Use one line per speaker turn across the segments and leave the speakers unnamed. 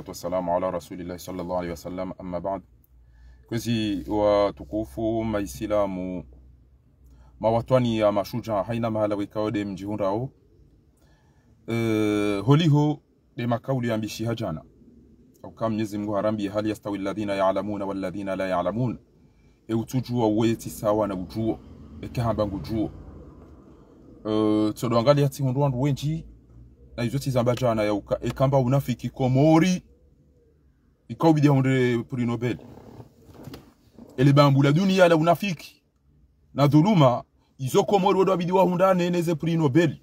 salatu wassalamu ala rasulillahi sallallahu alaihi wasallam amma ba'd kwezi watukufu maisilamu mawatwani ya mashuja haina mahala wekawode mjihunrao e, holiho de makauli ya mbishi hajana au kama Mwenyezi Mungu harambi hali yastawi alladhina ya'lamuna wal ladhina la ya'lamun e utujua weti sawa na ujuo e ekahamba ngujuo e, tsodo angalia tihundwa ndu wenji na izo tizamba jana ya uka, e, kamba unafiki komori ikawbidi haundere prix Nobel ele bambu la dunia la unafiki na dhuluma izo mori wadu abidi wahundane neneze prix Nobel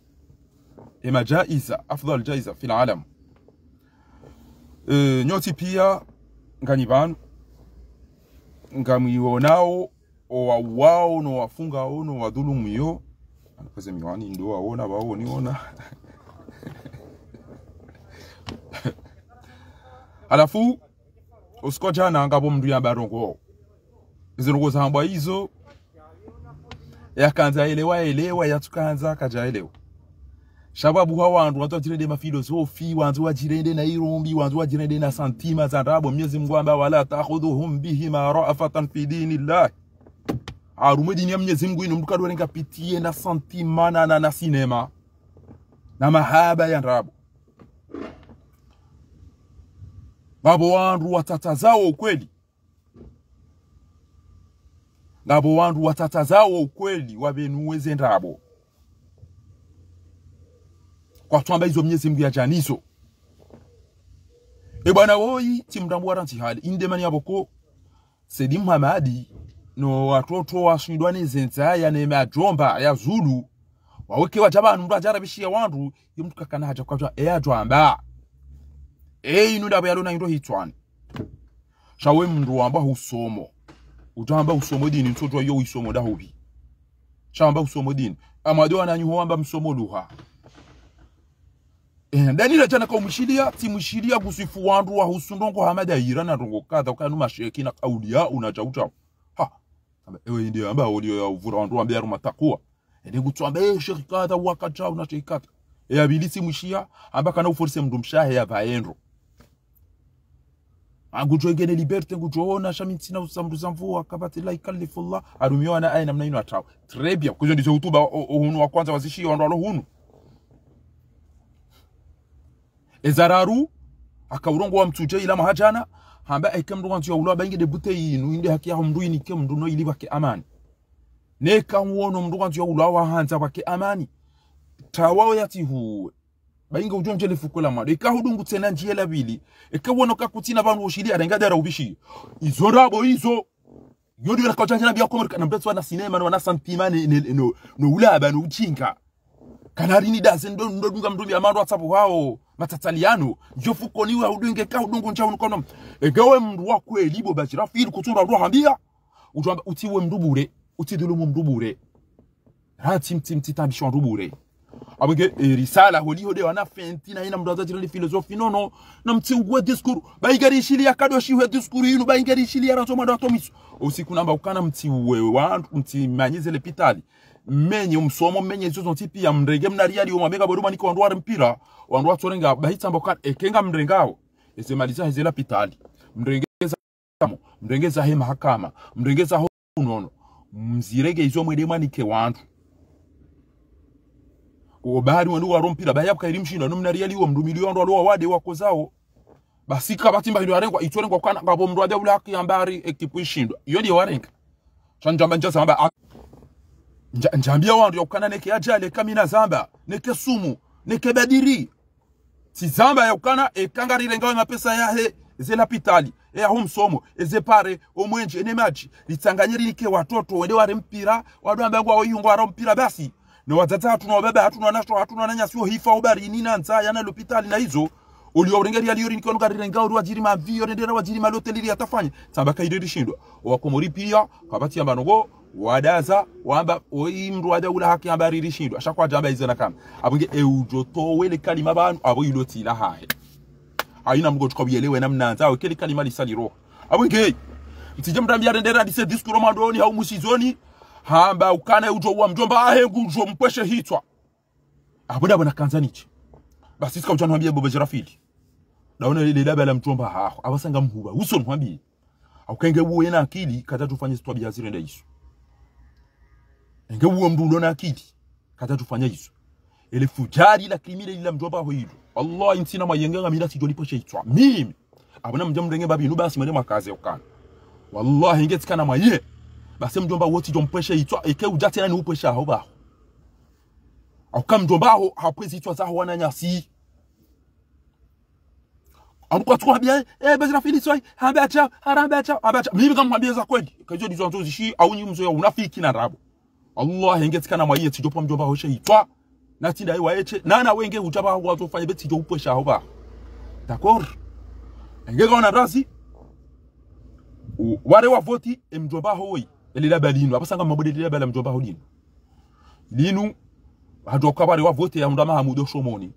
ema jaiza afdhal jaiza fil alam e, nyoti pia nganyi no wafunga owawao nowafungao nowadhulumu yo anapaze miwani ndo waona waoniona alafu usiko chananga bo mndu yabarongo zirongo zambwa hizo Ya kanza elewa elewa ya yatukanza kajaelewa shababu hawa wandu watu wajirende mafilosofi wanzuwa jirende na irumbi wanzuwa jirende na santima za ndabu Mwenyezi Mungu amba wala takhudhuhum bihima ra'afatan fi dinillah arume dini ya Mwenyezi Mungu ino mtu nika ningapitie na santima na na sinema na mahaba ya ndabu abo bantu watatazawo ukweli abo bantu watatazawo ukweli wabenuweze ndabo kwatwamba izo mnyezi mngu yajanizo e bwana woyi timtambwara ntihali indemani yaboko sedi muhamadi no watoto waswidwa ya ne majomba ya zulu waweke wajabantu mndu ajarabishiya wantu imtukakana haja kwa jwa kwatwa e eyatwamba inu ndaba yalona into hitwane shawe mndu wamba husomo utamba husomo dini mtoto yo isomo dahubi shamba husomo dini amado ananyu amba msomo luha Eh ndani danira chana ti timshilia kusifu wandu wa husundongo hamada yira irana ndongo kadha kanu masheki na kauli ya uta. ha Amba ewe ndio amba ulio ya uvura wandu ambia ruma takwa ndio kutwamba eh shekata wakata unachekata e abilisi mshia amba kana uforse mdumsha ya vaendro angujua agujoigene liberte ona ngujoona shamitsina usambuza mvua kabatila ikalifullah arumiwa na aye namna ino atawa très bien kuzo ndizo hutuba uhunu wa kwanza wazishio wandwalo hunu ezararu akaurongo wa mtuje ila mahajana hamba ekemdu wanzu ya ulo abenge debute inu inde haki yaho mdu inike mdu no ili wake amani neka uono mdu wanzu ya ulo wa hanza wake amani tawao yati huwe bainga ujua ujonje lifukola mado ika ikahudungu tena njia la ika wano kakutina bantu ushili arengada raubishi izo rabo izo yodi kawajanja na byakomor kana mbetwa wana sinema wana santima no ulaba no uchinka kanari ni dazen ndo ndo dunga ya amando whatsapp hao matataliano jofuko ni wa udunge ka udungu ncha ega we mduwa kwe libo bachira fili kutura ndo hambia ujua uti uti we mdubure utiwe mndubure tim titan ratimtimtitabishwa mndubure abwe eh, risala holi hode wana fenti na ina mbraza jira filosofi no no na mti uwe diskuru ba ya kado shi uwe diskuru yinu ya razo mado atomisu usiku namba ukana mti uwe wa mti manyeze lepitali menye umsomo menye zozo tipi ya mrege mnaria liyo mabega boduma niko wanduwa mpira andwa torenga bahita mboka ekenga mrengao maliza heze lepitali mrengeza kamo mrengeza hema hakama mrengeza hono unono mzirege izo mwede manike wantu uwo bahari wandu waro mpira bayabuka ilimshinda nomna real uwo mdumili wa walo wade wako zao basika batimba ndo arengwa itwere kwa kana ngabo mndu abya bulaki ambari ekipu ishindwa wa ndi chani chanjamba njasa amba njambia wa wandu yakukana neke ajale kamina zamba neke sumu neke badiri si zamba tizamba yakukana ekangarire rengawe mapesa ya he lapitali e yahe zelapitali eyaho msomo ezepare omwenje maji litanganyiri nike watoto wende wa mpira wadu ambangu awo iyungu waro mpira basi na wazazi hatuna wabebe hatuna wanasho hatuna wananya sio hifa ubari ni na nza yana lopitali na hizo uliorengeria liori nikiwa ngarira rirenga rwajiri jiri vio rendera wa jiri malote lili atafanya tabaka ideri shindwa wakomori pia kabati yamba nogo wadaza wamba oimru wada ula haki yamba ambari rishindwa ashakwa jamba izena kama abunge eujoto wele kalima banu abu ilo tila hae haina mgo yelewe na mnanza kile kalima lisa roho abunge mtijamdambia rendera dise diskuro madoni au hamba ukane ujo wa mjomba ahengu ujo mpweshe hitwa aboda bwana nichi basi sika ujanwambia bobo jirafili daona ile daba la mjomba haho abasanga mhuba uso nwambie aukenge uwe yena akili kata tufanye sitwa bihazire nda isu enge uwe mdu ulona akili kata tufanye isu ele fujari la krimile ila mjomba ho hilo Allah insina mayenga mila sijolipo hitwa mimi abuna mjomba ngenge babi nubasi mwede makaze ukana wallahi na maye basi mjomba wote jompweshe itwa eke ujate yani upwesha aho baho akuka mjomba aho hapwezi itwa zaho wana nyasi amkwa tukwambia eh basi fini soi ha hambe acha harambe acha abacha mimi kama mwambie za kweli kajo ndizo ntozi shi au nyi mzoya unafiki na rabo Allah henge hengetikana mwaye tijopa mjomba ho she itwa na tindai na na wenge utaba watu fanya beti jo upwesha ho ba d'accord engeka ona razi ware wa voti emjoba hoi elilaba lino apasanga mabode elilaba la mjomba hodino linu handoka wale wavote ya hundama hamudo shomoni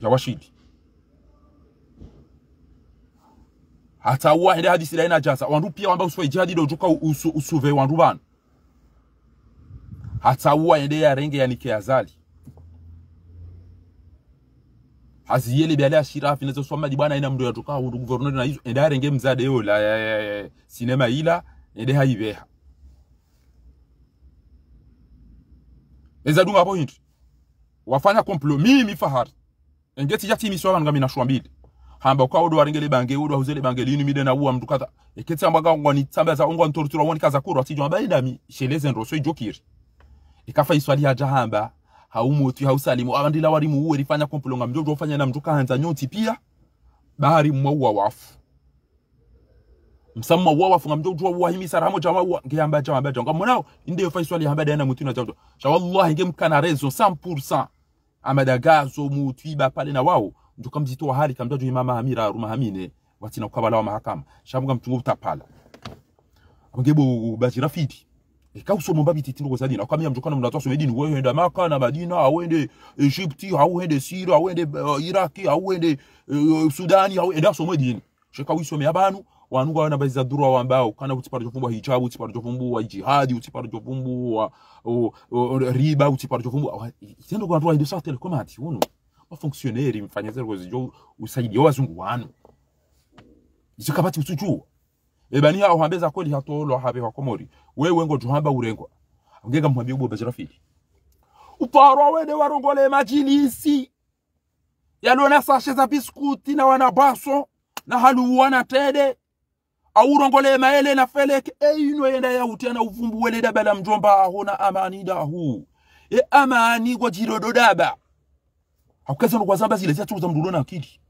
ya washidi hata uwa hende hadisi la ina jasa wandu pia wamba uswa ijadi dojuka usu, usuve wandu banu hata uwa hende ya renge ya nike azali aziyele byale ashira fina zoswa maji bwana ina mndu yatoka hundu governor na hizo endare renge mzade yo la ya, ya, ya, sinema ila ende haibeha ezadunga dunga hapo wafanya komplo mimi fahari engeti jati miswa banga mina mbili hamba kwa udo le bange udo huzele bange lini mide na uwa mndu kaza eketi ambaga ngwa ni tamba za ngwa ntorutura woni kaza kurwa tijwa baida mi sheleze ndoso ijokiri ikafa iswali ya jahamba haumuti hausalimu abandila warimu uwe rifanya kompulonga mjojo ufanya na mjoka hanza nyoti pia bahari mwaua wafu msamu wa wafu ngamjo jwa wa himi saramo jama wa nge amba jama ba jonga monao inde yo faiswali hamba dana mutu na jama cha wallahi nge mkana rezo 100% amada gazo mutu iba pale na wao ndo wa hali kamjojo imama Hamira Ruma Hamine watina kukabala wa mahakama mga mtungu utapala ngebo bajira fiti mumba ekausomomba sadina kozadi nakamia na mnatoa somedi ni wewe maka na madina au awende egypti awende syria au uh, iraki au awende uh, sudani awende somedi sheka wisome abanu wanuga wana baiza dura wambao kana utipara jofumbu wa hijabu utipara jofumbu wa jihadi utipara jofumbu wa o, o, riba utipara jofumbu tendo kwa ndoa ndisa tele kama ati uno ba fonctionnaire mfanyazero kozijo usaidia wazungu wanu zikabati usujua ebani ebania uhambeza kweli hatolo habe wa komori wewe ngo juhamba urengwa ngega mhambia ubo fili uparwa wede warongole majilisi yalona sashe za biskuti na wanabaso na halu wana tede aurongole maele na feleke e einwe yenda ya utia na uvumbu wele daba la mjomba aho na amani dahu e amani kwa jirodo daba nukwa zamba zile zia chuzamdulona mdulona akili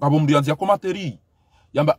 ngabo mdianzia komateri yamba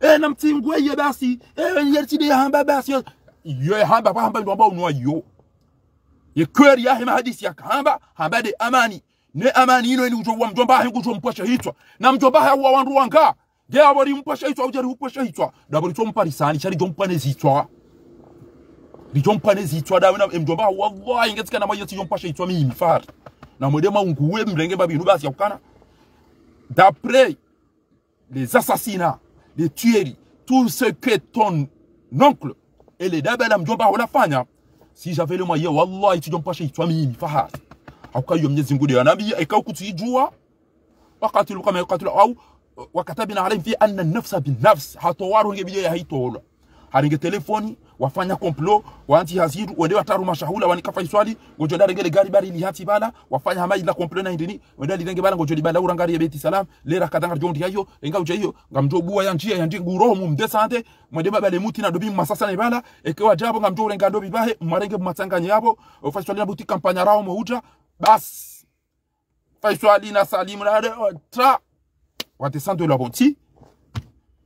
eh, na mtimgwe ye basi eh, yertide yahamba basi ye hamba kwa hamba ndomba unwa yo ye kweri ya hema hadisi ya hamba hamba de amani ne amani ino ni ujowa mjomba hahe kujo mpwasha hitwa na mjomba hahe wa wandu wanga de abori mpwasha hitwa ujari mpwasha hitwa dabori to mparisani chari jompane zitwa rijompane zitwa dawe na mjomba wallahi ngetika na mayo tijompasha hitwa mimi far na mwedema unguwe mlenge babi nubasi yakukana d'après les assassinats ni tuerie, tout ce que ton oncle ile daba la mjomba unafanya, si j'avais le moyen wallahi, tujompasha itwa mimi faha akaiyo Mwenyezi Mungu ndiye anabii aikao kutuijua wakati ulikuwa mekatula au wakatabina alayhi fi anna nafsa bin nafs hatowaru ngebije haitola haringe telefoni wafanya komplo wanti haziru wende wataru mashahula wanikafa iswali gojo dare gele gari bari hati bala wafanya hamai la komplo na indini wende lidenge bala gojo libala urangari ya beti salam lera kadanga jondi hayo inga uja hiyo ngamjo buwa ya njia ya njia nguroho mumdesante mwende babale muti na dobi masasa na ibala ekewa jabo ngamjo urenga dobi bahe marenge matanganya yabo ofaswali na buti kampanya rao mouja bas faiswali na salimu na tra watesante la bonti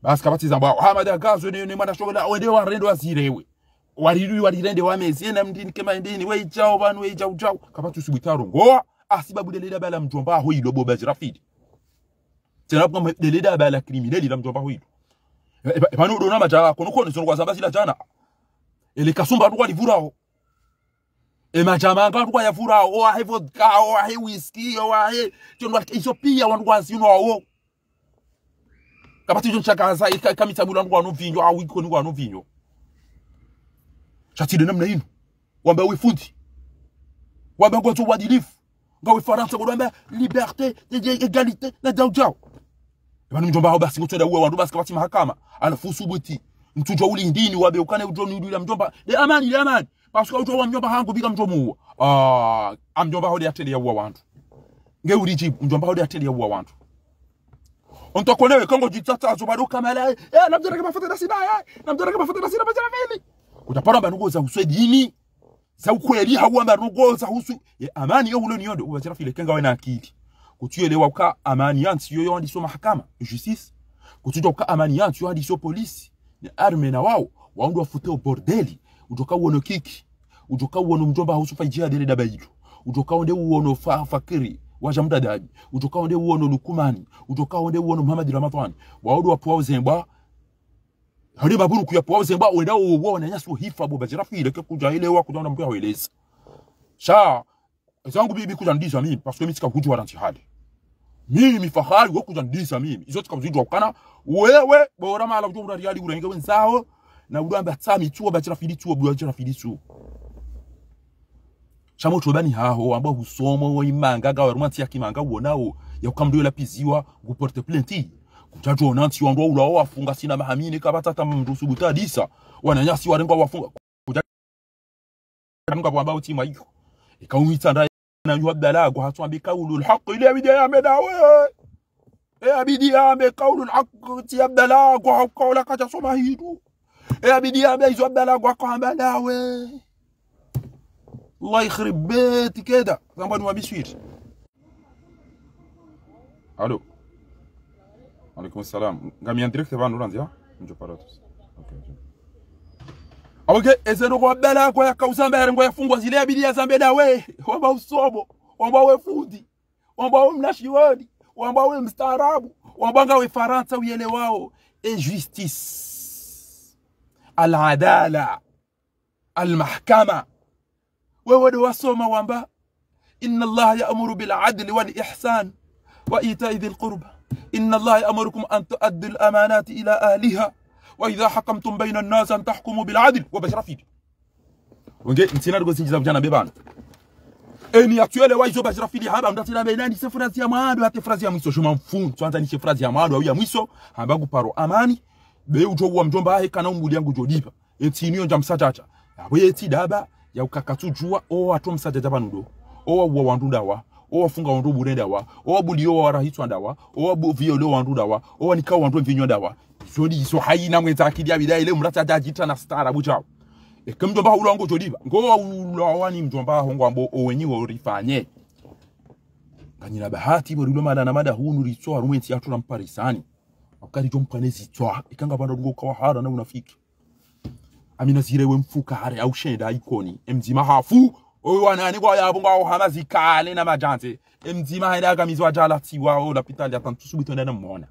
basi kabati za bao hamadagazo ah, ni ni shoga wende wa wa rendo warendo wazirewe rende wa mezi na mdini kema ndini we chao banu we chao chao kabati usibitaro ngoa asibabu ah, leda bala mjomba ho ilo boba jirafidi tena kwa leda bala kriminali la mjomba ho ilo e, e, pano dona macha kono kono sono kwa sababu sila jana ele kasumba tukwa livurao emachamanga vantu kwayafurawo owahe vodka owahe whiski owahe chondwa isopia wantu kwaziunowo kapatidwe nchakaza ikamitabula e e ngu wanovinyo au ikoni wanovinyo chatide namna ino wamba we fundi wamba kwa tu wadilifu ngawe faransa kwa wamba liberte e, egalite na dau dau mjomba hao basi ngotoda uwe wandu basi kapati mahakama alafu subuti mtujwa uli ndini wabe ukane ujoni uli mjomba le amani le amani parce que ujwa wa mjomba hangu bika mjomu ah mjomba hao de uwa wandu ngeuri jibu mjomba hao de uwa wandu ontokonewe kongo jitsatsa azobadoka mala eh namjereke mafuta na sina eh namjereke mafuta na sina bajana vili utapona banugo za uswe dini za ukweli hawa banugo za usu ye amani yo ulo niondo ubajana file kenga wena akili kutuelewa uka amani yansi yoyo hadi so mahakama justice kutuja uka amani yansi hadi so polisi ni arme na wao waundo wafute bordeli utoka uono kiki utoka uono mjomba hausufa jihadi ile dabailo utoka onde uono fa fakiri waja mudada aji utokaonde uono lukumani utokaonde uono muhamadi ramadhani waodo zemba hadi baburu kuya puwauzembwa wenda na nyasu hifa bo bajirafile ke kuja ile wa kuja mpya weleza sha zangu bibi kuja ndisa mimi parce que mitika sikakujua ranti hadi mimi fahari wewe kuja ndisa mimi izo tukazijua kana wewe bora mala ujumra riali urenge wenzao na udamba tsami chuo bajirafili chuo bajirafili chuo shamo chobani haho ambao husomo wa imanga ga wa romantia kimanga wonao ya ukamdo la piziwa porte plainte kutajo onanti wandwa ula wafunga sina mahamini kabata tamrusu butadisa wananyasi warengo wafunga kujaga kwa ambao tima hiyo ikauita ndani na yu abdalago hatuambi kaulu alhaq ile abidi ya medawe e abidi ya me kaulu alhaq ti abdalago haukaula kaja soma hidu e abidi ya me izo abdalago kwa ambalawe الله يخرب بيتك هذا زعما نوا بسويت الو عليكم السلام غاميان ديريكت تبع نوران ديا نجو باراتوس اوكي جو. اوكي ازيرو كو بلا كو يا كوزا بير كو يفونغو زيلي ابيديا زامبيدا وي وابا وسوبو وابا وفودي وابا وملاشي وادي وابا ومستارابو وابا غاوي فرنسا ويلي واو الجستيس العداله المحكمه wewe nä wasoma wamba inna allaha yaamuru biladli walihsan وإيتاء ذي القربى إن الله يأمركم أن تؤدوا الأمانات إلى أهلها وإذا حكمتم بين الناس أن تحكموا بالعدل وبشر في ونجي نسينا رجل سنجز بجانا بيبان إني أكتوالي وايزو بشر في هذا أمدا تنا بيناني سفرازي يا مادو هاتي فرازي يا ميسو شو منفون سوانتا نيشي فرازي يا مادو أو يا ميسو همباقو بارو أماني بيو جو ومجomba هي كانوا مولي أنجو جوديبا إنتي نيون جام ساتاتا يا بويتي دابا ya ukakatu yaukaka tujua owa atwa musajja jabanudo owa uwa wandu dawa owa funga wandu bure dawa owa buli o wara hitu dawa owa bu violo wandu dawa owa nika wandu vinyo dawa zodi iso haina mwenza akili ya bidai ile mrata jita na stara bujao eke jodi ngo jodiba ngowa ulawani mjomba hongo ambo o wenyi owenyiwe orifanye kanyina bahati bo rilo mada hu nuri hunu ritsoa rumenti yatula mparisani akari jompane zitsoa ikanga bando ngo kwa hara na unafiki amina zirewe au shenda ikoni mzima hafu oyo wanani kwa yabo ngao hama zikale na majanze emzima haenda kamizwa jala tiwa o la pitali atantusubito ndana mona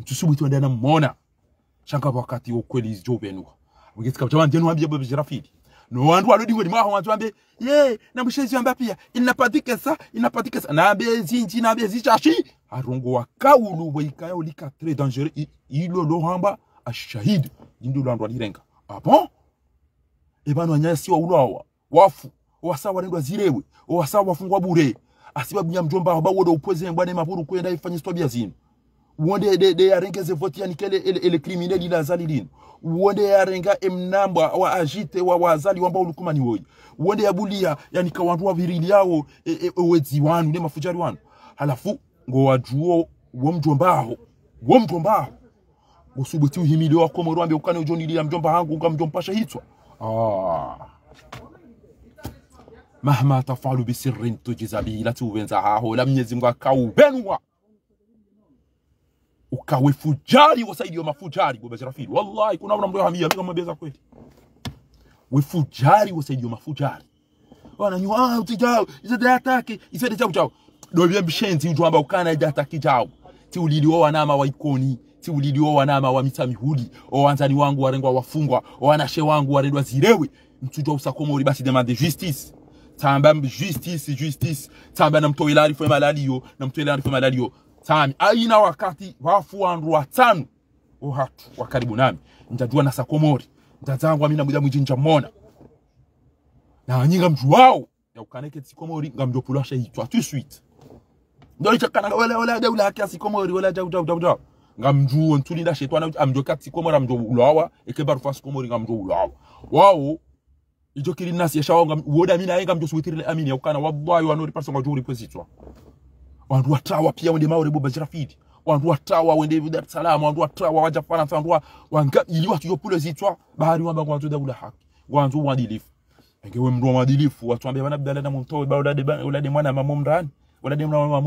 ntusubito ndana mona shanga wakati okweli jobenwa bugetsika chama ndenu ambia baba jirafidi no wandu walodiwe ni mwaho wantu ambe ye na mshezi ambe pia inapatika sa inapatika sa na ambe zinji na ambe zichashi arongo wa kaulu boikaya olika très dangereux ilo lohamba ashahid ndindo lwandu alirenga Ah bon? E bana wanyasi waulawa, wafu, wasawa wanendwa zirewe wasawa wafungwa bure. Asibabu nya mjomba aba wodo upweze mbwane mapuru kwenda ifanye sitobia zino. Wonde de de ze voti ya nikele ele, ele criminel ila zali lino. ya yarenga emnambwa wa ajite wa wazali wamba ulukumani woyi. Wonde yabulia ya nikawandua virili yao e, e, ewedzi wanu ne mafujari wanu. Halafu ngo wajuo wo mjomba wo mjomba usubuti uhimili wako mwerwambe ukane ujo nilia mjomba hangu wangu mjomba shahitwa. ah. mahma tafalu bisirin tujiza ila tuwenza haho la mnyezi mga akaubenwa ukawe fujari wa mafujari kwa gobajirafiri wallahi kuna mna mdohamia mimi kama beza kweli wefujari wa mafujari Wana wananyua ah utijao izo datake jau chao chao dobia bishenzi ujwamba ukana datake jau. ti ulili wa wanama wa ikoni ti ulidi wo ama wa mita mihudi o wanzani wangu warengwa wafungwa o wanashe wangu waredwa zirewe mtujwa uri basi demande justice tamba justice justice tamba na arifwe lari fwe malali yo tami aina wakati wafu wanru watanu o hatu wakaribu nami ntajua na sakomori wa mina mwida mwijinja mona na nyinga mjuwao ya ukaneke nga ngamjopulasha hitwa tout suite ndo ichakana wala wala daula haki sikomori wala jau jau jau w ngamju ntulinda shetani amjo kati kwa mara ulawa ekebaru fasi kwa ngamjo ulawa wao ijo kili nasi yasha wao woda mina yenga mjo suwitirile amini ya ukana wallahi wanori parso ngajuri kwezitwa wandu watawa pia wende maore boba jirafidi wandu watawa wende Dar es wandu watawa waja Faransa wandu wanga ili watu yopule zitwa bahari wamba kwa tuda ula ngewe watu ulade mwana ulade mwana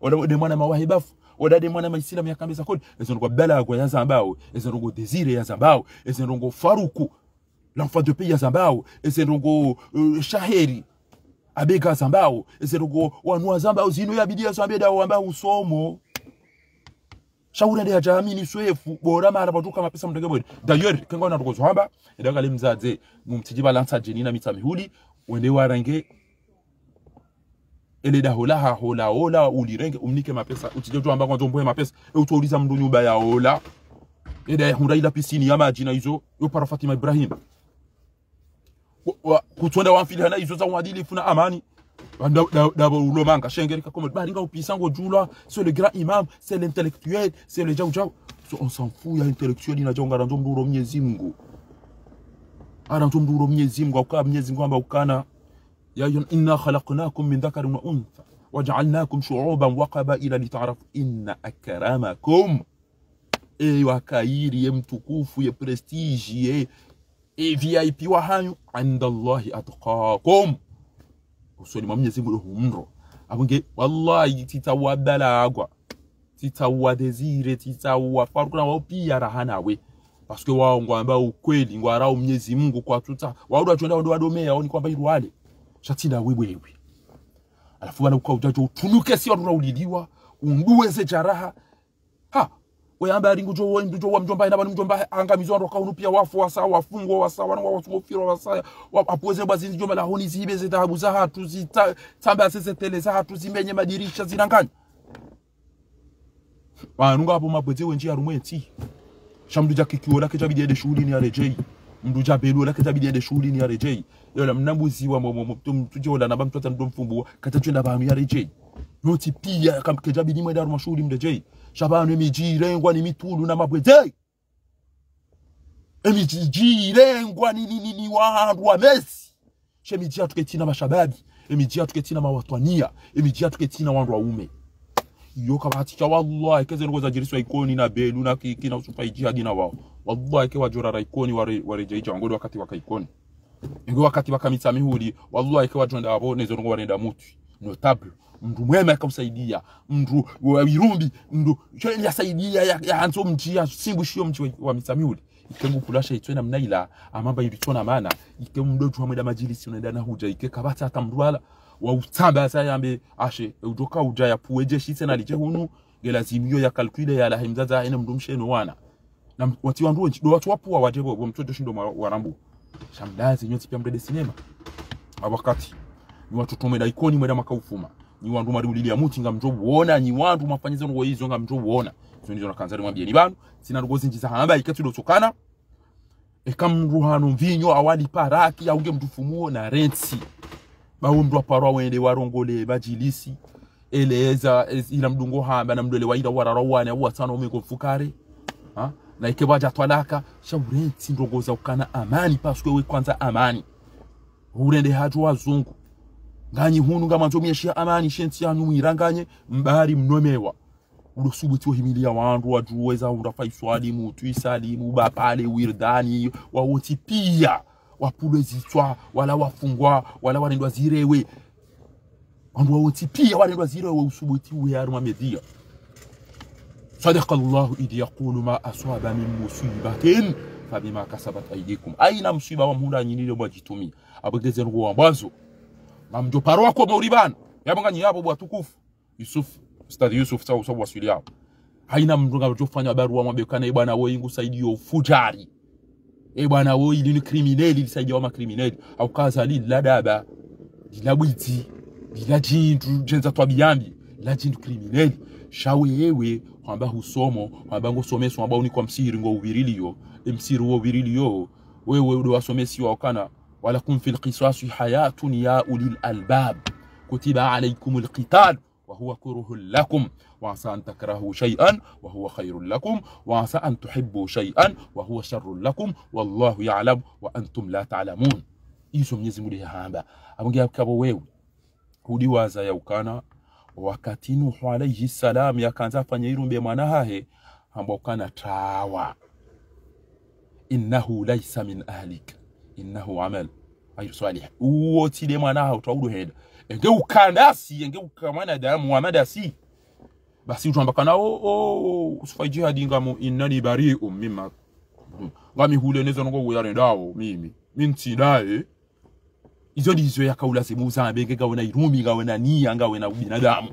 ulade mwana mawahibafu odade mwana maisilamu yakambesa kodi ezorongo balago ya zambawe ezorongo desire ya zambawe ezorongo faruku l'enfant de pays ya zambawe ezorongo uh, shaheri abeka zambawe ezorongo wanua zambao zinu ya bidia zambia zambeda wamba usomo shauri ya jamii ni swefu bora mara patuka mapesa mtegebwe d'ailleurs kengo na tukozwamba edaka limzadze mumtijiba lansa jenina mitamihuli wende warange ele da hola ha hola hola ulirenge umnike mapesa utije tuamba kwanza umpoe mapesa e utouliza mndu nyumba ya hola e da hunda ila pisini ya maji na hizo yo para Fatima Ibrahim wa fili hana hizo za uadilifu na amani d'abord le manga shengerika comme baringa upisa ngo jula c'est le grand imam c'est l'intellectuel c'est le jau jau on s'en fout ya intellectuel inajonga na ndomduro Mwenyezi Mungu ana ndomduro Mwenyezi Mungu akwa Mwenyezi Mungu amba kana يا أيها إنا خلقناكم من ذكر وأنثى وجعلناكم شعوبا وقبائل لتعرفوا إن أكرمكم e wakairi ye mtukufu ye prestige ye e, e vip wa hanyu andallahi atqakum usoni mwa mwenyezi mungu humro abunge wallahi titawabdala agwa titawa wao pia rahanawe paske wao ngwamba ukweli ngwarao mwenyezi mungu kwa tuta wao wachuenda wado wadomea oni kwamba irwale chatida wewewe alafu wana ukua ujajo utunuke siwa watu ulidiwa unduweze jaraha ha weyamba ringu jo wendu jo mjomba ina bana mjomba anga mizu anroka unupia wafu wa saa, wafungwa wa wasa wana wafungo firo wasa apoze bwa zinzi jomba la honi zibe ze dhahabu za hatu zita tamba sese tele za hatu zimenye madirisha zinangani wanunga hapo mabweze wenji ya rumweti shamdu ja kikio lake ja bidede shughuli ni ya rejei. Mduja belu lake ja bidede shughuli ni ya rejei yola wa mmo mnambuziwa mtujola naba mtwata mdomfumbuwa katatwenda banu yale jei noti pia kejabilimwe daru mashuli mde jei shabanu emijirengwa ni mitulu na mabwe jei emijirengwa ni ni ni wahandu wa mesi shemijia tuketina mashababi emijia tuketina mawatwania emijia na wandu waume iyo kabahatisha wallahi keze niko zajiriswa ikoni na belu na kiki na usupa ijihadi na wao wallahi ke wajorara ikoni warejeija wangodi wakati wakaikoni ngo wakati wakamitsa mihuri wallahi kwa watu ndabo nezo ngo barenda mutu notable mndu mwema akamsaidia mndu wirumbi mndu chweni yasaidia yahanzo ya mjia simbu shio mji wa mitsa mihuri ikengu kulasha itwe na mnaila amamba ilitwa na maana ike mdo tu hamwenda majilisi unaenda na huja ike kabata hata mdwala wa utamba sa yambe ashe udoka uja ya puweje shitse na lije hunu gelazimio ya kalkuile ya lahimzaza ene mndu msheno wana na wati wandu watu wapu wa wajebo mtoto shindo warambu shamdazi nyoti pia mdede sinema awakati ni watu da ikoni mweda makaufuma ni wandu mari ya muti nga mjo buona ni wandu mafanyiza ngo hizo nga mjo buona so ndizo kanzari mwambie ni bantu sina ngozi njiza hamba ikatu dosokana ekamruhano mvinyo awali paraki ya uge mdufumuo na renti bawo mndu aparwa wende warongole bajilisi eleza ila mdungo hamba na mdole waida wararawane uwa sana umeko mfukare haa naike bwaja twalaka shaurensi ndogoza ukana amani paswe we kwanza amani urende haju wazungu nganyi hunu nga manzo mieshi amani shensi yanyu mwiranganye mbari mnomewa ulosubutiwa himilia wandu wajuweza urafa iswalimu tuisalimu bapale wirdani wawoti pia wapulwe zitwa wala wafungwa wala wanendwa zirewe wandu wawoti pia wanendwa zirewe usubu usubutiwe haruma medhia Sadaqa Allahu idh yaqulu ma aswaba min musibatin fabima kasabat aydikum. Aina msiba wa muhula nyinile mwajitumia abageze ngo wambanzo ngamjo parwa ko maulibana yabanganye yabo bwatukufu Yusuf Ustadhi Yusuf sawa sawa wasili yao haina mtu anachofanya barua mwambekana e bwana wewe ingu saidio fujari e bwana wewe ni kriminali lisaidia wama kriminali au kaza lilada ba lilabwiti lilatintu jenza twabiyambi ladindu criminel shawiye we wamba husomo wamba ngosomeswa uni kwa msiri ngo uviriliyo msiri wo viriliyo wewe udo wasomesiwa wakana ولكم في القصاص حياة يا أولي الألباب كتب عليكم wa وهو kuruhul lakum وعسى أن تكرهوا شيئا وهو خير لكم وعسى أن تحبوا شيئا وهو شر لكم والله يعلم وأنتم لا تعلمون izo mwenyezi mungu yahamba amwambia kabo wewe hudiwaza yaukana wakati nuhu alaihi salam yakanza fanya irumbe mwana hahe ambao kana tawa innahu laisa min ahlik innahu amal ayu salih uwo tile mwana hahe utaudu heda enge ukandasi enge ukamana damu wamadasi basi utwambakana o oh, o oh, oh, usufajihadi ngamo innani bari'um mimma ngami huleneza nongo wuyane mimi mintidaye izo ndizo yakaula semusambe ngekawena irumi ni ngawena niya na ubinadamu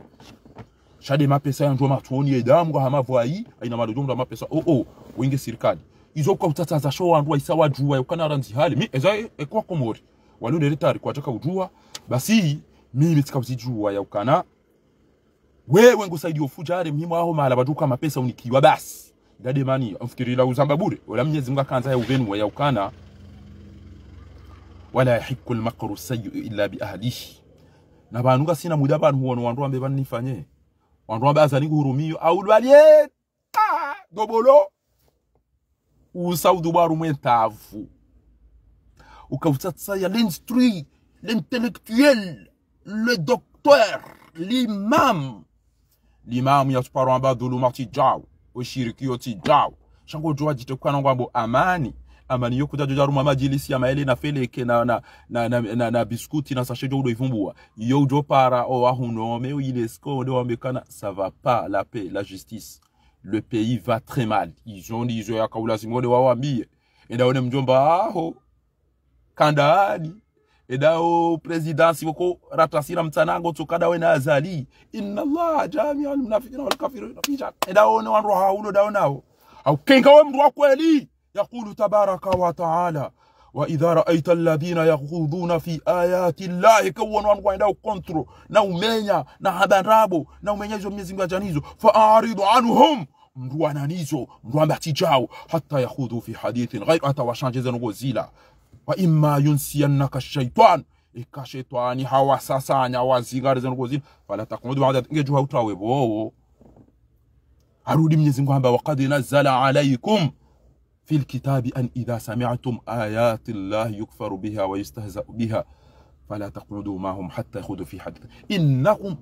shade mapesa yandu matuoni edamu kwa hii. aina malojo ndo mapesa oh oh winge sirikali. izo kwa utata utataza show andu aisa wajua ukana aranzi hali mi eza e, e kwa komori walio tari kwa taka ujua basi mimi tikakuzijua ya ukana We wengu saidi ngosaidia ufujare mimo aho mala baduka mapesa unikiwa basi dademania mfikirira uzamba bure Wala mnyezi mungu kanza ya uvenu wa ya ukana wala yahiku almaqru sayu illa biahlihi na bantu sina mwida bantu wono wandu wambe banifanye wandu wambe au aulu alye dobolo usa udubaru mwentavu tsaya l'instruit l'intellectuel le docteur l'imam l'imam yatuparwa amba dhulumati jawu ushiriki yoti shango jua jitokana ngwambo amani Amani yoku da joja ruma majilisi ama ele na feleke na na na, na, na, na biskuti na sachet jodo ivumbua yo jo para o ahunome o ilesko de wamekana ça va pas la paix la justice le pays va très mal izoni izo wa simode wawambie endaone mjomba aho eda o presidansi woko ratasira mtsanango tsokadawe na azali inna allaha jamia almunafiqina walkafirina fi jahannam edaone wanroha ulo dao nawo aukenga we mndu wa kweli يقول تبارك وتعالى وإذا رأيت الذين يخوضون في آيات الله كون وان وان داو كنترو ناو مينيا نا هبارابو ناو مينيا جو ميزنجو جانيزو فأعرض عنهم مروانا نيزو مروان باتجاو حتى يخوضوا في حديث غير أتواشان جزن غوزيلا وإما ينسينك الشيطان إكا شيطاني هوا ساسانيا وزيغار جزن غوزيلا فلا تقعدوا عدد نجوها وطاوي بوو أرودي ميزنجو هبا وقد نزل عليكم في الكتاب أن إذا سمعتم آيات الله يكفر بها ويستهزأ بها فلا تقعدوا معهم حتى يخوضوا في حد إنهم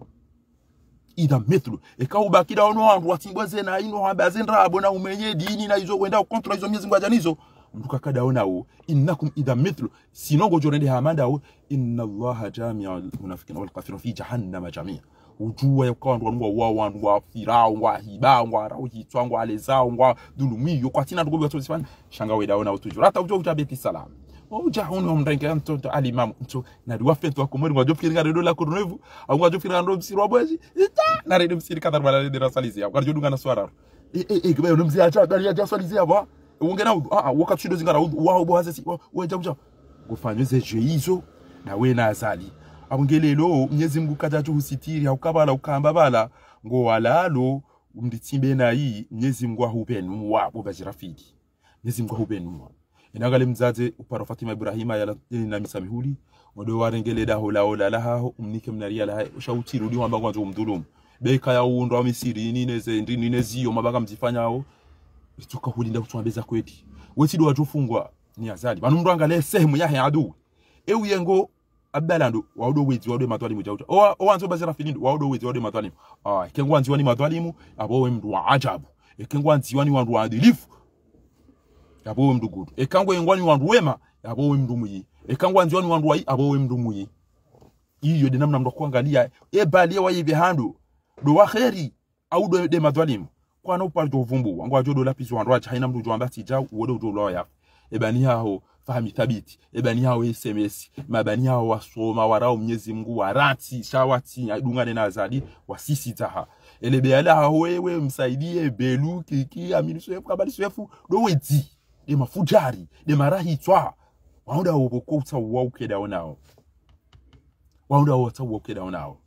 إذا مثل إكاوبا كيدا ونوها واتين بوزينا إنوها بازين رابونا ومي ديني نايزو ويندا وكونترا إزو ميزن واجانيزو مبكا كدا ونهو إنكم إذا مثل سينوغو جوريني هاماداو إن الله جامع المنافقين والقافرين في جهنم جميعا ujue kwa ndo kandwa wa wawa wa firao ngwa hiba ngwa rao hitwa ngwa lezao ngwa dulumiyo kwa tina ndugu watu sifanya shanga weda ona utujura hata ujua utabeti salama oja uni omrenga mtoto alimamu mtu na riwafe tu akomori ngwa jofikiri ngare dola kurunevu au ngwa jofikiri ngare msiri bwezi ita na rede msiri kadar bala rede salizi ya dunga na swara e e e gbe onomzi acha gari ya salizi ya ba wongena udu a a wakati ndo zingara udu wa ubo hazesi wa uja gufanywe ze jeizo na we na azali aungelelo mnyezi mungu husitiri haukabala ukambabala ngo walalo mnditsimbe nayi mnyezi mungu ahupenu wapo vachirafiki mnyezi mungu ahupenu mwapo inagale mzaze uparo fatima ibrahima yala na misamihuli wado warengele daho la ola laha umnike mnaria laha ushauti rudi wamba kwanza umdhulum beka ya uundo wa misiri nine ze nine zio mabaka mzifanyao tuka hulinda kutuambeza kweti wetidu do watufungwa ni azali banu mndu sehemu ya hea adu ewe yengo abdalando waudo wezi waudo matwalimu chaucha owa owa nzo bazira filindo waudo wezi waudo matwalimu ah kengo kengwa nziwani matwalimu apo we mndu wa ajabu ekengwa nziwani wandu waadilifu abo we good gudu ekangwa engwani wandu wema abo we mndu muyi ekangwa nziwani wandu wai apo we mndu muyi iyo de namna mndu e bali wa ibe handu do wa kheri au do de matwalimu kwa no pa do vumbu wangu ajodo lapisi wandu acha haina mdu jo ambati jau wodo jo loya ebani hao fahamu thabiti ebani yao SMS mabani yao wasoma warao mnyezi Mungu warati shawati adungane na azadi wasisitaha elebeala wewe msaidie belu kiki amini swefu kabali do dowedi de mafujari de marahi twa waunda wobokota wawukeda onao waunda wota wokeda onao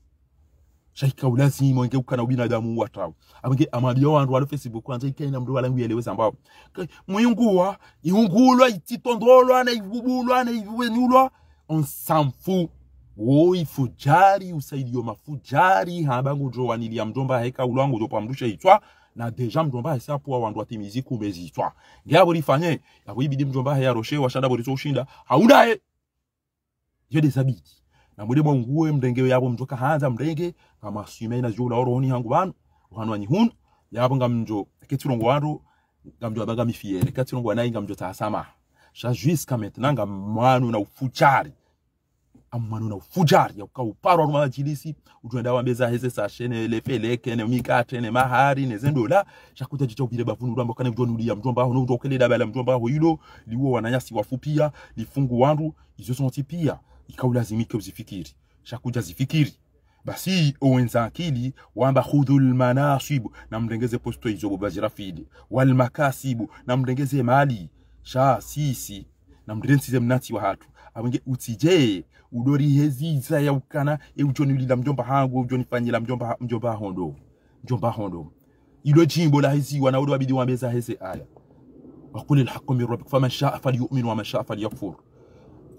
shaika ulazima ingeuka na ubinadamu amge amadi wa wandu wa facebook kwanza ikaina mndu wale ngiyeleweza ambao wa iungulwa ititondolwa na ibubulwa na ibubenulwa on samfu woi fujari usaidio mafujari habangu jo wanilia mdomba heka ulwangu jo pamdusha itwa na deja mdomba hesa poa wandu atimizi kumezitwa ngiabo lifanye ya ibidi mdomba haya roshe washanda so ushinda hauna haudae yo desabidi na mulimu nguwe mdenge yabo mjoka haza mdenge kama na jula oroni hangu banu uhanu anyihunda yabo ngamjo ketirongo waro ngamjo abaga mifiere ketirongo wanayi mjo tasama sha jusqu'à maintenant ngamano na ufuchari amano na ufujari yauka uparo wa majilisi wa mbeza hese sashene ne lekene mikatene mahari ne nezendola shakuta jita ubile bavunu uramba kane kujoni ulia mjomba hono utokele dabala mjomba hoilo liwo wananyasi wafupia lifungu wandu izo sonti pia ikaulazimika uzifikiri shakuja zifikiri basi owenza akili wamba khudhul lmanasibu na mrengeze posto hizo wal walmakasibu na mrengeze mali sha sisi na mrengeze mnati wa hatu awenge utije udori hezi za ya ukana e ujoni ulila mjomba hangu e ujoni fanyila mjomba mjomba hondo mjomba hondo ilo jimbo la hizi wanaodo wabidi wambeza hese aya wakuli وقل الحق من ربك فمن شاء فليؤمن ومن شاء فليكفر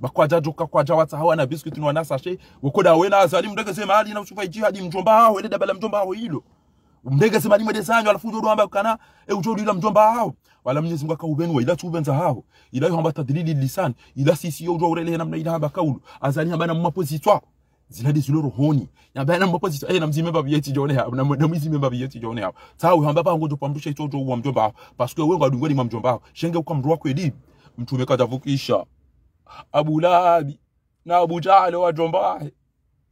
bakwaja joka kwaja watsa hawa na biscuit ni nwana sashe wokoda wena azali mdege sema ali na uchupa ijihadi mjomba hao ile dabala mjomba hao hilo mdege sema ali limwe desanyo alafu ndo amba kana e ujodo ila mjomba hao wala mnyezi ka akaubenwa ila tubenza hao ila hamba tadlili lisan ila sisi yo jo urele na mna ila haba kaulu azali hamba na mapozitwa ziladi zuloro honi ya na mapozitwa eh na mzime babu yeti jone hao na mzime babu yeti jone hao sawa hamba pa ngojo pambusha itojo wa mjomba hao parce que wewe ngadungoni mwa mjomba hao shenge ukamroa mtu mtume kadavukisha Abu Lahab na Abu Jahl wa wahe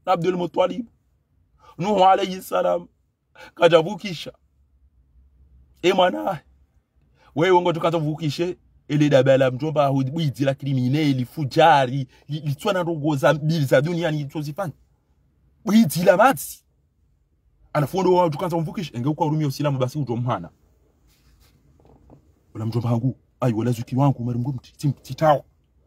na Abdul Muttalib Nuhu alayhi salam kajavukisha e mwanahe wewe wongo tukatavukishe ele daba la mjomba bwiti la krimineli fujari litwa na rogo za bili za dunia ni tozifanya bwiti la mati alafu ndo wao tukaanza kumvukisha ingekuwa hurumia usilamu basi ujo mwana wala mjomba wangu ai wala zuki wangu marungumti titao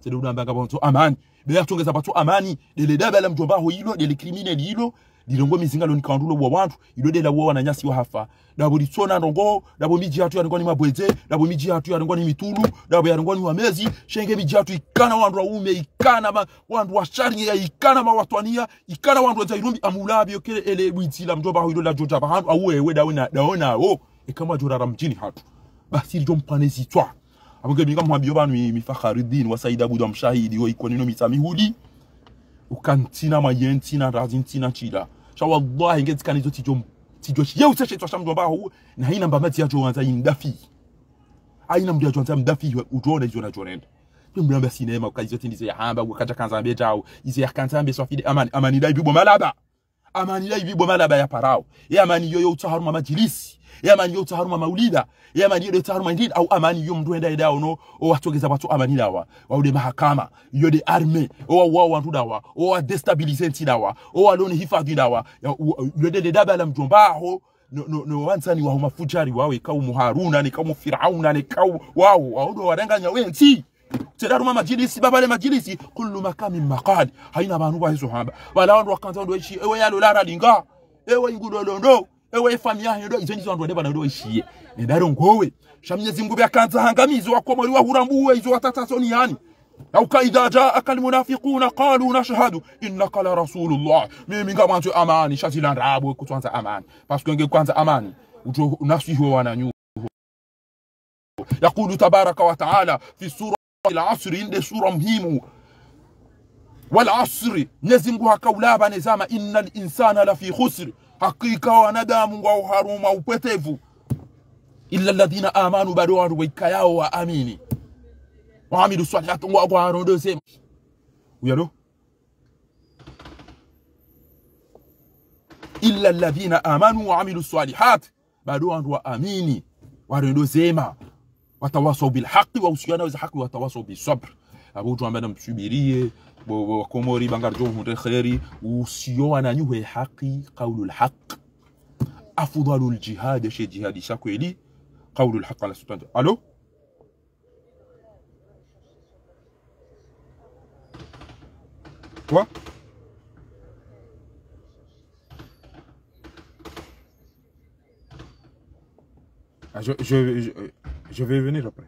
Sasa ndio abantu amani bila tongeza batu amani dele daba la mjomba ho hilo dele criminal hilo dilongo mizinga lo nikandulo bwa bantu ilo dela wo wana nyasi wa hafa dabo litsona ndongo dabo miji hatu ya ngoni mabweze dabo miji hatu ya ngoni mitulu dabo ya ngoni wa mezi shenge miji hatu ikana wandu waume ikana ma wandu wa sharia ikana ma watwania ikana wandu za ilumbi amulabi okele ele bwitsi la mjomba ho hilo la jota bahandu awewe daona daona oh ikama jorara mjini hatu basi ndio twa abwe bingamwambye bantu mi fakharuddin wa said abu dam shahidi wa ikonino mitami hudi ukantina mayentina razintina chila cha wallahi ngeti kanizo tijo tijo ye uteshe twa shamdwa hu na haina mbamati yacho wanza imdafi haina jo jonza mdafi utuone jo na jonenda mbramba sinema ukaizo tindize ya hamba ukata kanzambe tao izi ya kanzambe swafide amani amani dai bibo malaba amani dai bibo malaba ya parao ya e amani yoyo utaharuma majilisi yamani yo taharuma maulida yamani yo taharuma ndin au amani yo mdu enda ida ono o oh, watogeza watu amani dawa wa ude mahakama yo de arme o oh, wa wantu dawa o oh, wa destabiliser dawa o wa loni hifadhi dawa yo de daba la mjomba no no no wansani wa mafujari wawe kaumu haruna ni kaumu firauna ni kau wao wao wadanganya we tedaruma majilisi babale majilisi kullu makamin maqad haina banu wa hizo haba wala wandu wakanza wandu ewe yalo lara dinga ewe ngudo dondo ewe famia hedo izo ndizo ndwade bana ndo ishiye ndaro ngowe shamye zingu byakanza hangamizo wakomori wahurambuwe izo watatasoni yani أو كإذا جاءك المنافقون قالوا نشهد إنك لرسول الله ميمي كوانزو أماني شاتي لان رابو كوانزا أماني باسكو نجي كوانزا أماني وجو نفسه وانا يقول تبارك وتعالى في سورة العصر إن سورة مهمة والعصر نزمها كولابا نزام إن الإنسان لفي خسر hakika wanadamu wa uharuma upetevu illa alladhina amanu bado waruwaika yao waamini waamilu salihati ngwagwarondosema uyalo illa alladhina amanu waamilu salihat bado wandu waamini warondosema watawasau bilhaqi wahusiana weza haki watawasau bisabr abu tuambana msubirie وكوموري بانغار جو مونتي خيري وسيو انا نيو حقي قول الحق افضل الجهاد شي جهاد شاكو لي قول الحق على سبحانه الو Quoi je, je, je, je vais venir après.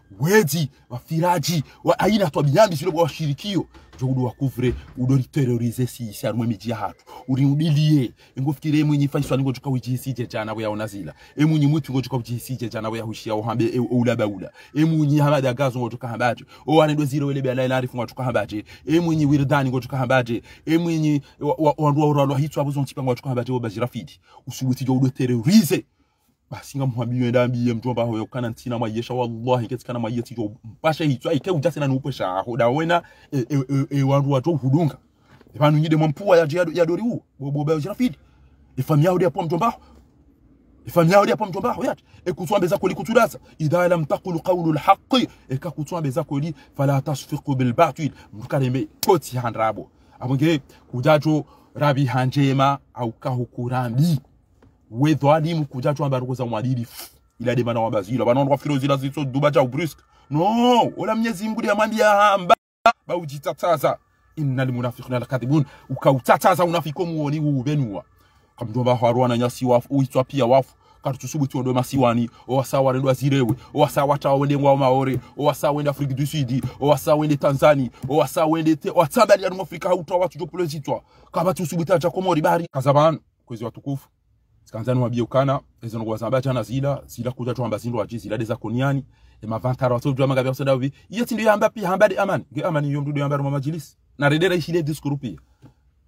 wezi wafiraji wa aina twa miyambi sile kwa washirikio jo wa wakuvre udo terrorize si si arumwe miji ya hatu uri udilie ngo fikire mwe nyifa iswa ngo chukawi jisi je jana bwa ona zila emu nyi mwitu ngo chukawi jisi je jana bwa hushia uhambe e, ula baula emu nyi hamada gazo ngo chukahambaje o wanedwe zile wele bela arifu ngo chukahambaje emu nyi wirdani ngo chukahambaje emu nyi wandu wa uralwa hitu abuzo ntipa ngo chukahambaje obajirafidi usubuti jo udo terorize basi basinga mwambiwe mtu mjomba hoyo kana ntina mwayesha wallahi ketsikana mwaye ticho mpasha hitso aike ujasena nupesha aho dawena e, e, e, e wandu watu hudunga epanu nyide mwampuwa ya ya, ya dori u bobo ya fidi ifamia e, hodi apo mjomba ifamia e, hodi apo mjomba aho yati ekutswambe zako likutudasa idha lam taqul qawlul haqqi ekakutswambe zako li fala tasfiqu bil batil mkareme koti handrabo abonge kujajo rabi hanjema au kahukurambi we dhalimu kuja chwamba rukoza mwadili ilade bana wabazira banondwa filo zila zitso duba cha brusque no ola mnyezi mgudi amwambia hamba baujitataza innal munafiqina lakadhibun ukautataza unafiko muoni ubenua kamdomba harwana nyasi wafu uitwa pia wafu katutusubu tuondo masiwani owasa warendo azirewe owasa watawa wende ngwao maore owasa wende afrique du sud owasa wende tanzani owasa wende te watsanda liarumu afrika hautawa tujopulezitwa kaba tusubu taja komori bari kazabanu kwezi watukufu skanzani sikanzani wabyukana ezono kwa basamba chana zila zila kuja twamba sindwa chi sila deza koniani e mavantara so jwa magabi so davi iyo tindu yamba pi hamba de amani ge amani yo mdudu yamba roma majlis na redera ishile diskuru pia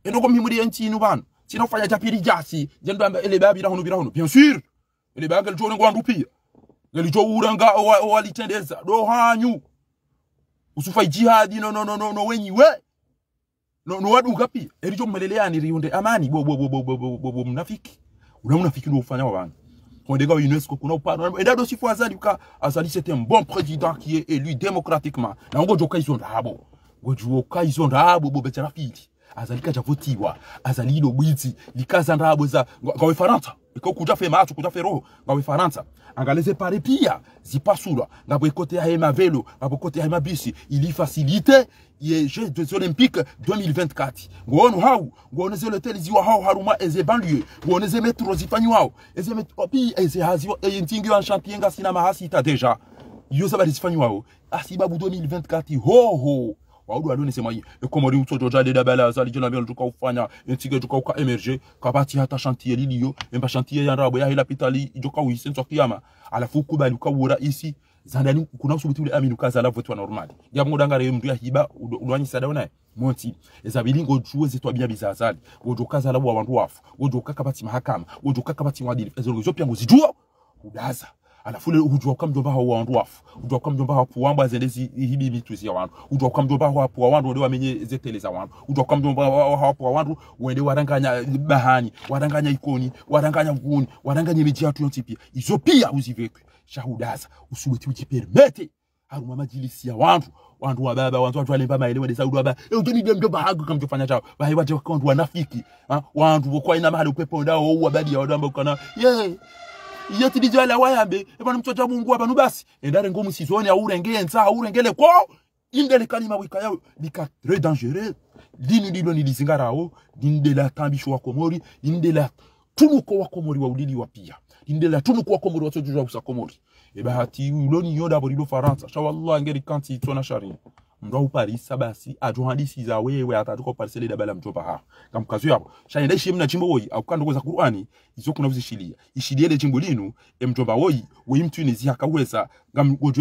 endo ko mimuri yanchi inu bana sino fanya tapiri jasi jendo amba ele babi rahunu birahunu bien sûr ele baga ljo ngo andu rupi gali jo uranga walitendeza do hanyu usufai jihadi no no no no, no wenyi we no no wadu gapi kapi melele ani riunde amani bo bo bo bo bo, bo, bo, bo mnafiki ule mnafiki ufanya wabani quand des gars UNESCO qu'on pas et d'ailleurs si fois cas Azali c'était un bon président qui est élu démocratiquement na ngo joka izo ndabo ngo izo ndabo bo betara Azali Azalika javotiwa Azali lo bwiti likaza ndabo za ngo ifaranta kokudzafema acho kudzafero Angaleze pare pia zipasula ngabwekote ya emavelo ngabwekote ya emabisi facilite, ye jeux des olympiques 2024 ngowonu hau ngowone zeleteliziwa hau haruma eze banlieue ngowone zemetro zifanyu hau ezepi oh, ezehaziwa eyintingiwa nshantiye ngasinamahasita deja iyo zabari zifanyu hau asibabu 2024 ho. wadudu anasema uto utotoja deda bala za lijana bila tuka ufanya ntige tuka uka emerge kabati hata chantier liliyo emba chantier ya rabo ya hila pitali joka uise Ala fuku alafu kubali ukawura isi zandani kuna usubuti ule amini ukaza alafu tu normal ya mungu dangare mtu ya hiba udwanyi sada unaye monti ezabili ngo tuweze tu abya bizazali wojo kaza alafu abantu wafu wojo kakabati mahakama wojo kakabati mwadili ezo ngozo pia ngozijua udaza alafu lero udwa kwa mjomba hawa wandu wafu ujua kwa mjomba hawa hao puwamba zendezi hibi mitu ya wandu ujua kwa mjomba hawa puwa wandu wende wa menye zetele za wandu ujua kwa mjomba hawa puwa wandu wende waranganya bahani waranganya ikoni waranganya nguni waranganya miji tu yote pia izo pia uzivekwe shahudaza usubeti ujipermete haruma majilisi ya wandu wandu wa baba wandu watu walemba maelewa desa udu baba e utoni ndio mjomba hagu kwa mjofanya chao wahi watu wanafiki wandu kwa ina mahali upepo ndao uwa badi ya wadu ambao kana yeye iyo tilijoela wayambe ebana mchoja mungu abanu basi endare ngomu sizone aurenge enza aurengele ko indele kalima wika yawe lika très dangereux linu lilo nilizingarao lindela tambisho wa komori lindela tunuko wa komori wa ulili wa pia lindela tunuko wa komori wa watojujwa kusa komori ebahati uloni yoda borilo faransa shawallah ngeri kanti itona sharini mndoa uparisa basi atuhadisiza wewe atatukoparisele dabala mtopa ha kama kazi yapo shaenda ishi mna chimbo woi akukanda koza Qur'ani izo kuna vizishilia ishilie le chimbo linu e mtopa woi we mtu nizi hakaweza ngamgojwe